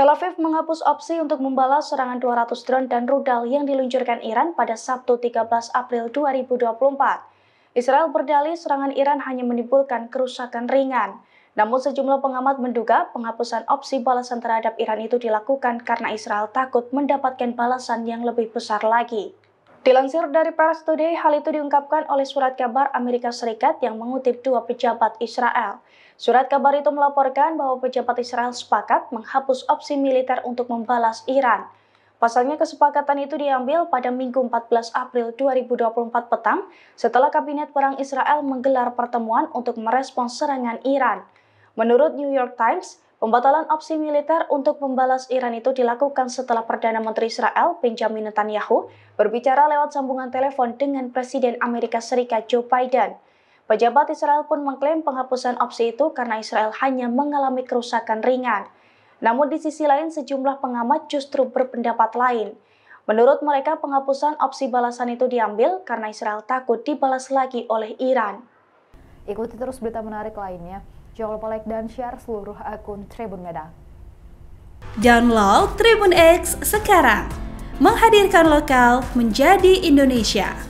Tel Aviv menghapus opsi untuk membalas serangan 200 drone dan rudal yang diluncurkan Iran pada Sabtu 13 April 2024. Israel berdalih serangan Iran hanya menimbulkan kerusakan ringan. Namun sejumlah pengamat menduga penghapusan opsi balasan terhadap Iran itu dilakukan karena Israel takut mendapatkan balasan yang lebih besar lagi. Dilansir dari Paris Today, hal itu diungkapkan oleh surat kabar Amerika Serikat yang mengutip dua pejabat Israel. Surat kabar itu melaporkan bahwa pejabat Israel sepakat menghapus opsi militer untuk membalas Iran. Pasalnya kesepakatan itu diambil pada Minggu 14 April 2024 petang setelah Kabinet Perang Israel menggelar pertemuan untuk merespons serangan Iran. Menurut New York Times, Pembatalan opsi militer untuk membalas Iran itu dilakukan setelah Perdana Menteri Israel Benjamin Netanyahu berbicara lewat sambungan telepon dengan Presiden Amerika Serikat Joe Biden. Pejabat Israel pun mengklaim penghapusan opsi itu karena Israel hanya mengalami kerusakan ringan. Namun di sisi lain sejumlah pengamat justru berpendapat lain. Menurut mereka penghapusan opsi balasan itu diambil karena Israel takut dibalas lagi oleh Iran. Ikuti terus berita menarik lainnya. Jangan lupa like dan share seluruh akun Tribun Medan. Download Tribun X sekarang. Menghadirkan lokal menjadi Indonesia.